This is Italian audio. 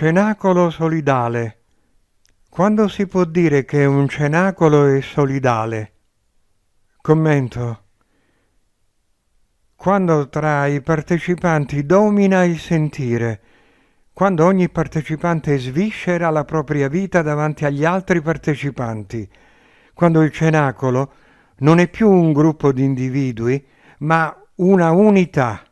Cenacolo solidale. Quando si può dire che un cenacolo è solidale? Commento. Quando tra i partecipanti domina il sentire, quando ogni partecipante sviscera la propria vita davanti agli altri partecipanti, quando il cenacolo non è più un gruppo di individui, ma una unità